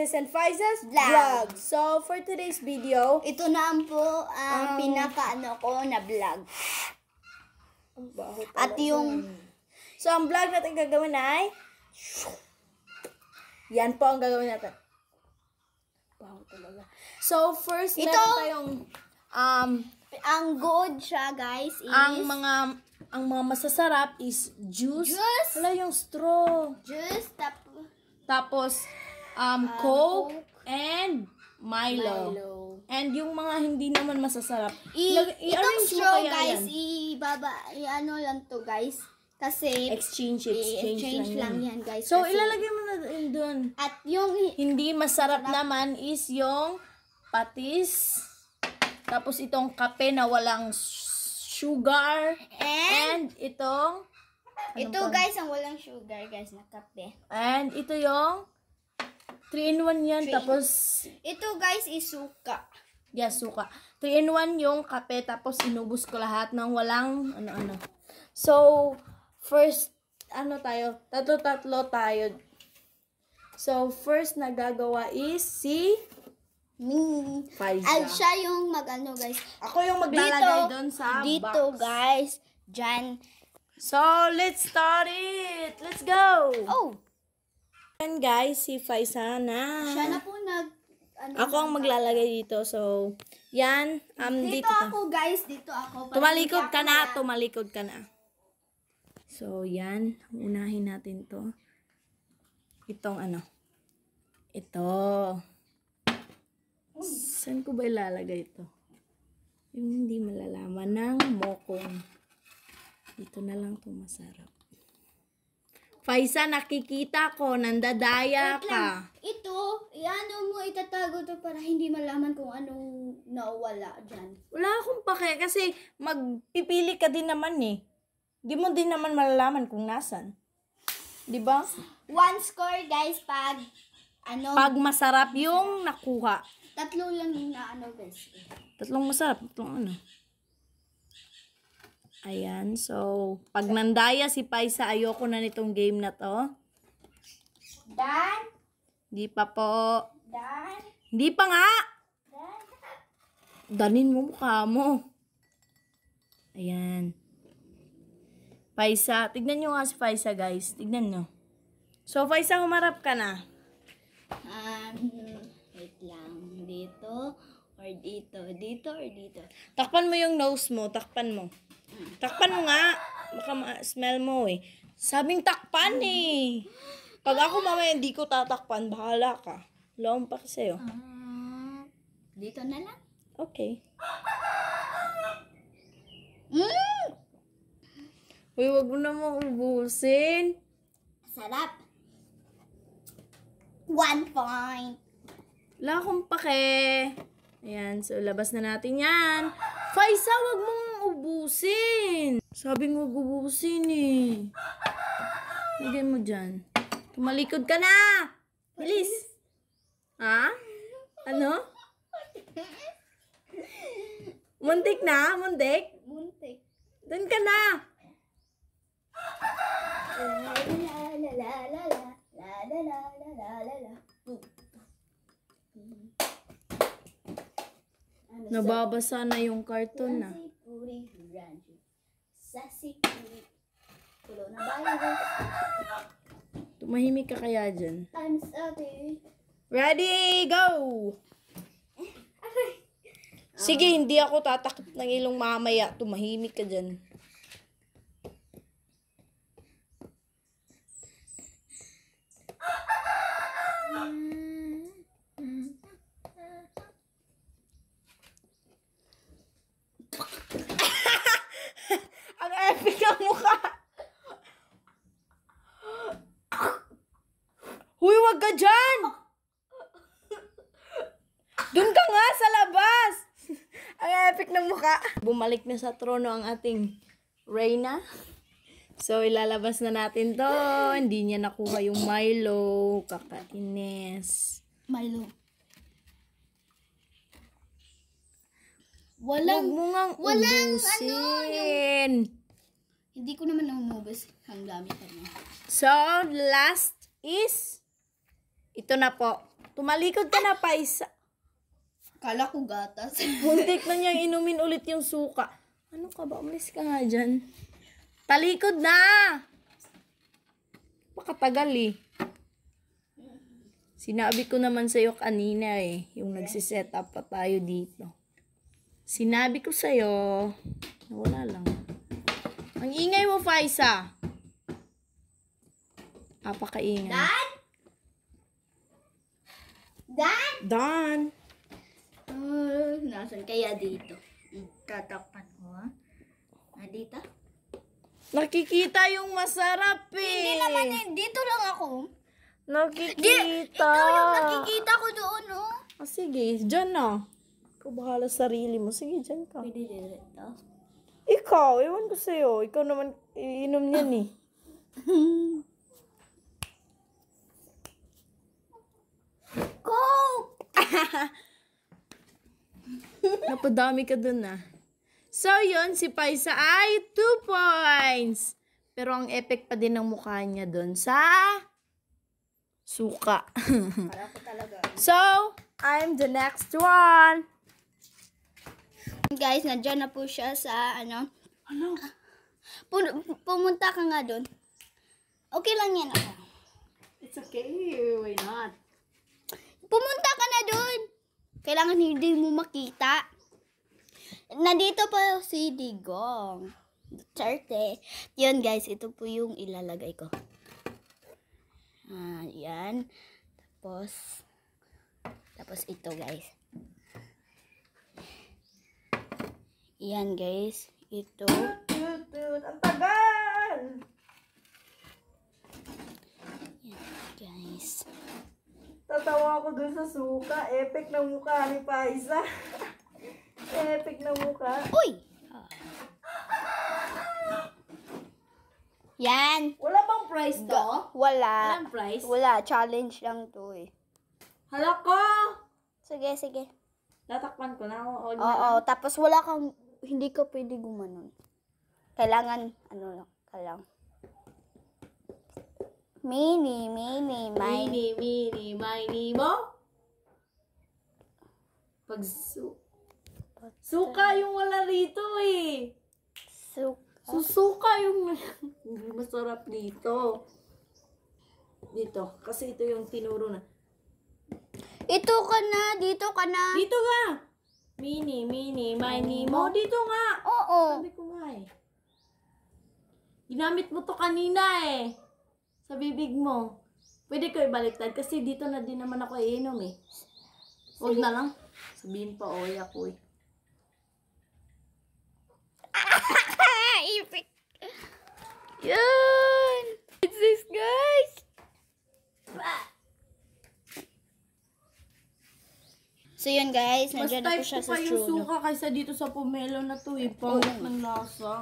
Vices and Vices Vlog. So, for today's video, ito na ang po ang ah, um, pinaka-ano ko na vlog. At yung... So, ang vlog natin gagawin ay... Yan po ang gagawin natin. Wow, talaga. So, first, ito, meron tayong... Um, ang good siya, guys, is... Ang mga ang mga masasarap is juice. Juice. Wala yung straw. Juice. tapos... tapos, um, um Coke, Coke, and Milo. Milo. And yung mga hindi naman masasarap. I, lag, itong straw, guys, ibaba, ano lang to, guys. Kasi, exchange, exchange, exchange lang, lang yan, guys. So, kasi, ilalagay mo na doon. At yung, hindi masarap sarap. naman is yung patis, tapos itong kape na walang sugar, and, and itong, ano ito, pa? guys, ang walang sugar, guys, na kape. And ito yung, 3 in 1 yan. Three tapos, ito guys is suka. Yeah, suka. 3 in 1 yung kape. Tapos, inubos ko lahat ng walang ano-ano. So, first, ano tayo? Tatlo-tatlo tayo. So, first na gagawa is si me. Faiza. At siya yung magano guys. Ako yung maglalagay doon sa dito, box. guys. Diyan. So, let's start it. Let's go. Oh. And guys, si Faisana. Siya na po nag... Ano, ako ang maglalagay dito. So, yan. Um, dito, dito ako guys, dito ako. Tumalikod ka na, yan. tumalikod ka na. So, yan. Unahin natin to. Itong ano. Ito. Saan ko ba ilalagay ito? Yung hindi malalaman ng mokong. Dito na lang ito masarap. Paisa, nakikita ko, nandadaya ka. Ito, ano mo itatago to para hindi malaman kung anong nawala dyan. Wala akong pake kasi magpipili ka din naman eh. Di mo din naman malalaman kung nasan. Di ba? One score guys pag ano Pag masarap yung nakuha. Tatlo lang yung na ano guys. Tatlong masarap, tatlong ano. Ayan, so, pag nandaya si Paisa, ayoko na nitong game na to. Dan? Di pa po. Dan? Di pa nga. Dan? Danin mo mukha mo. Ayan. Paisa, tignan nyo nga si Paisa guys. Tignan nyo. So, Paisa, humarap ka na. Um, wait lang. Dito or dito? Dito or dito? Takpan mo yung nose mo. Takpan mo. Takpan mo nga. Baka ma-smell mo eh. Sabing takpan eh. Pag ako mamaya hindi ko tatakpan, bahala ka. Laong pa kasi sa'yo. Uh, dito na lang. Okay. Mm! Uy, wag mo na mo ubusin. Sarap. One point. Wala akong pake. Ayan, so labas na natin yan. Faisa, wag mong mong ubusin. Sabi mo ubusin eh. Lagay mo dyan. Kumalikod ka na! Bilis! Ha? Ano? Muntik na? Muntik? Muntik. Doon ka na! Nababasa na yung karton na energy. Sassy Clinic. Coronavirus. Tumahimik ka kaya dyan. Time's up, eh. Ready, go! Eh, Sige, hindi ako tatakip ng ilong mamaya. Tumahimik ka dyan. bumalik na sa trono ang ating Reyna. So, ilalabas na natin to. Hindi niya nakuha yung Milo. Kakainis. Milo. Walang, Huwag mo ngang walang, ubusin. Ano, yung, hindi ko naman naunubos ang gamit niya. So, last is, ito na po. Tumalikod ka na pa isa. Kala ko gatas. Muntik na niya inumin ulit yung suka. Ano ka ba? Umalis ka nga dyan. Talikod na! Pakatagal eh. Sinabi ko naman sa'yo kanina eh, yung nagsiset up pa tayo dito. Sinabi ko sa'yo, wala lang. Ang ingay mo, Faisa. Apakaingay. Dad? Dad? Dan? Dan? Uh, nasan kaya dito? Tatakpan ko ha. Ah, dito? Nakikita yung masarap eh. Hindi naman eh. Dito lang ako. Nakikita. Di, ito yung nakikita ko doon oh. Ah, sige. Diyan na. Ah. Ikaw bahala sarili mo. Sige, diyan ka. Pwede dito. Ikaw, ewan ko sa'yo. Ikaw naman, iinom niya ni. Eh. Coke! Napadami ka dun na. Ah. So, yun, si Paisa ay 2 points. Pero ang epic pa din ng mukha niya dun sa suka. so, I'm the next one. Guys, nandiyan na po siya sa ano. Ano? Pun pumunta ka nga dun. Okay lang yan. Ako. Ah. It's okay. Why not? Pumunta ka na dun. Kailangan hindi mo makita. Nandito pa si Digong. Charte. Yun guys, ito po yung ilalagay ko. Ah, yan. Tapos, tapos ito guys. Yan guys. Ito. Ang tagal! Yan guys. Tatawa ako dun sa suka. Epic na mukha ni Paisa. Epic na mukha. Uy! Yan. Wala bang prize to? Wala. Walang prize? Wala. Challenge lang to eh. Hala ko! Sige, sige. Tatakpan ko na. Oo, Oo tapos wala kang, hindi ka pwede gumanon. Kailangan, ano lang, kailangan. Mini, mini, my... Mini, mini, mini mo? Pag su... Suka yung wala rito eh. Suka. Susuka yung... Masarap dito. Dito. Kasi ito yung tinuro na. Ito ka na. Dito ka na. Dito ka. Mini, mini, mini mo. Dito nga. Oo. Sabi ko nga eh. Ginamit mo to kanina eh sa bibig mo. Pwede ko ibaliktad kasi dito na din naman ako iinom eh. Huwag na lang. Sabihin pa, oy oh, ako eh. Yun! It's this, guys! So yun guys, Mas nandiyan na po siya sa pa yung suka kaysa dito sa pomelo na to eh. Pangit ng lasa.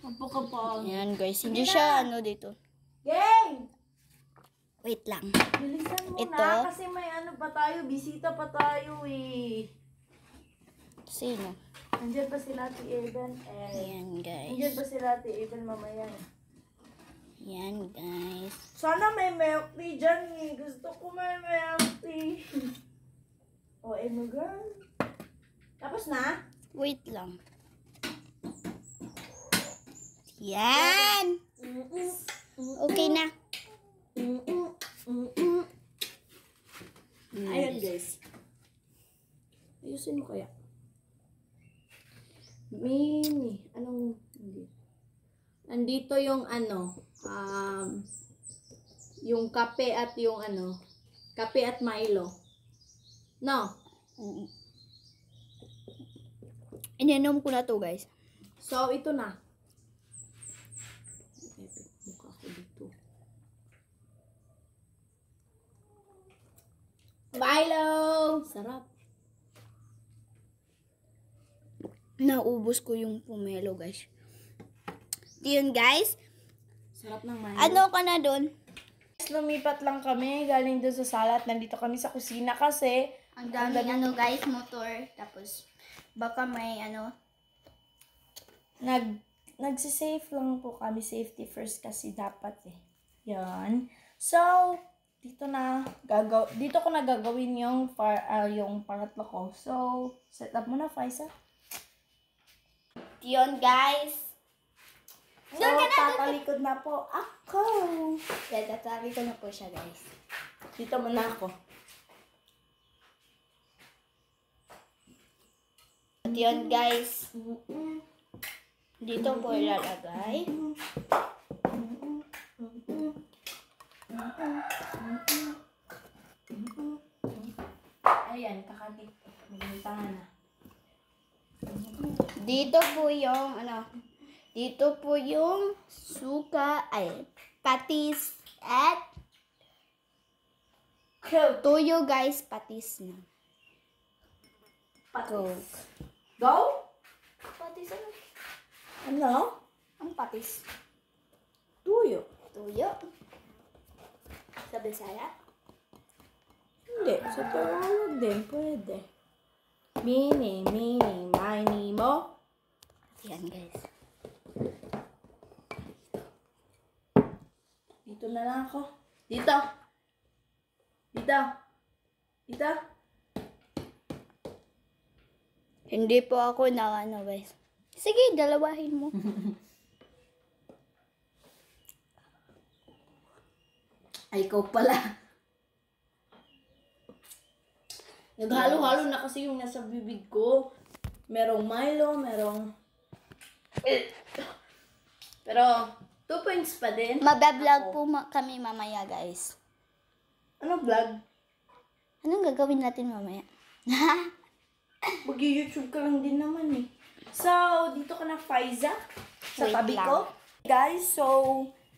Napakapaan. Yan guys, hindi siya ano dito. Wait lang. Bilisan mo Ito. na kasi may ano pa tayo, bisita pa tayo eh. Sino? Andiyan pa sila Ate Evan. Eh, Ayan guys. Andiyan pa sila Ate Evan mamaya. Eh. Yan guys. Sana may milk tea dyan eh. Gusto ko may milk tea. o, oh, eh no girl. Tapos na? Wait lang. Yan! Okay na. Mm-mm. Mm. Ayan guys. Ayusin mo kaya. Mini. Anong Nandito yung ano, um, yung kape at yung ano, kape at Milo. No? Ininom ko na to guys. So, ito na. Milo! Sarap. Naubos ko yung pomelo, guys. Yun, guys. Sarap ng Milo. Ano ka na dun? Lumipat lang kami galing dun sa sala nandito kami sa kusina kasi ang daming dami, ano guys, motor. Tapos, baka may ano, nag, nagsisafe lang po kami. Safety first kasi dapat eh. Yan. So, dito na gagaw dito ko na gagawin yung far uh, yung pangatlo ko. So, set up muna Faisa. Yun guys. So, doon ka na, tatalikod na po ako. Yeah, tatalikod na po siya guys. Dito muna ako. At guys. Dito po ilalagay. Ayan, kakati. Magmintana na. Dito po yung, ano, dito po yung suka, ay, patis at Coke. Tuyo, guys, patis na. Patis. Coke. Go? Patis ano? Ano? Ang patis. Tuyo. Tuyo. Sa Bisaya? Hindi. Sa Tagalog din. Pwede. Mini, mini, mini mo. Yan, guys. Dito na lang ako. Dito. Dito. Dito. Hindi po ako na ano, guys. Sige, dalawahin mo. Ay, ikaw pala. Naghalo-halo na kasi yung nasa bibig ko. Merong Milo, merong... Pero, 2 points pa din. Mabablog po ma- kami mamaya, guys. Ano vlog? Anong gagawin natin mamaya? Mag-YouTube ka lang din naman eh. So, dito ka na, Faiza. Sa Wait tabi lang. ko. Guys, so,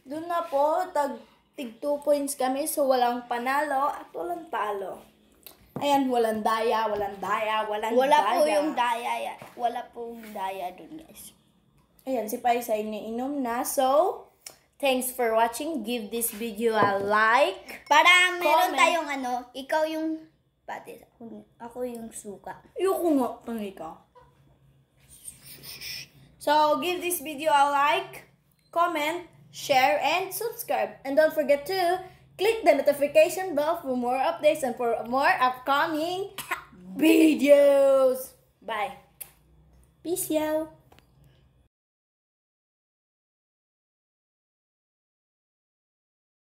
doon na po, tag Tig 2 points kami, so walang panalo at walang talo. Ayan, walang daya, walang daya, walang Wala daya. po yung daya. Wala po yung daya dun, guys. Ayan, si Paisa iniinom na. So, thanks for watching. Give this video a like. Para meron comment. tayong ano, ikaw yung pati ako, yung suka. Ayoko nga, pang ikaw. So, give this video a like, comment, share, and subscribe. And don't forget to click the notification bell for more updates and for more upcoming videos. Bye. Peace out.